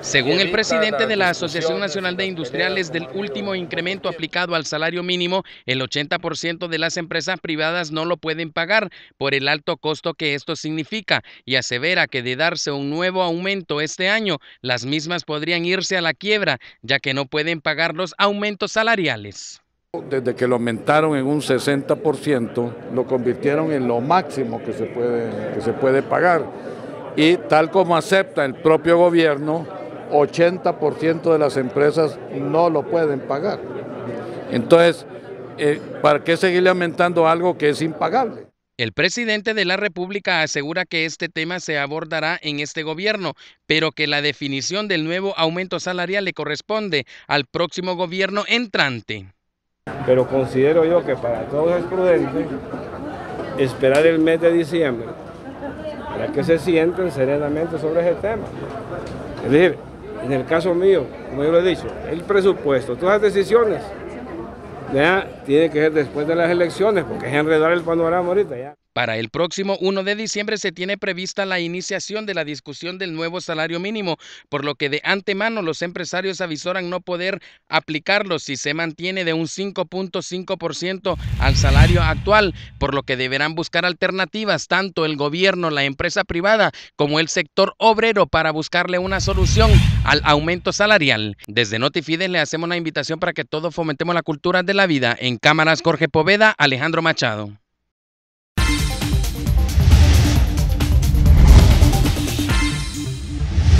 Según el presidente de la Asociación Nacional de Industriales, del último incremento aplicado al salario mínimo, el 80% de las empresas privadas no lo pueden pagar por el alto costo que esto significa y asevera que de darse un nuevo aumento este año, las mismas podrían irse a la quiebra, ya que no pueden pagar los aumentos salariales. Desde que lo aumentaron en un 60%, lo convirtieron en lo máximo que se puede, que se puede pagar y tal como acepta el propio gobierno, 80% de las empresas no lo pueden pagar. Entonces, eh, ¿para qué seguirle aumentando algo que es impagable? El presidente de la República asegura que este tema se abordará en este gobierno, pero que la definición del nuevo aumento salarial le corresponde al próximo gobierno entrante. Pero considero yo que para todos es prudente esperar el mes de diciembre para que se sienten serenamente sobre ese tema. Es decir, en el caso mío, como yo lo he dicho, el presupuesto, todas las decisiones, ya, tiene que ser después de las elecciones, porque es enredar el panorama ahorita ya. Para el próximo 1 de diciembre se tiene prevista la iniciación de la discusión del nuevo salario mínimo, por lo que de antemano los empresarios avisoran no poder aplicarlo si se mantiene de un 5.5% al salario actual, por lo que deberán buscar alternativas tanto el gobierno, la empresa privada como el sector obrero para buscarle una solución al aumento salarial. Desde Notifides le hacemos una invitación para que todos fomentemos la cultura de la vida. En cámaras Jorge Poveda, Alejandro Machado.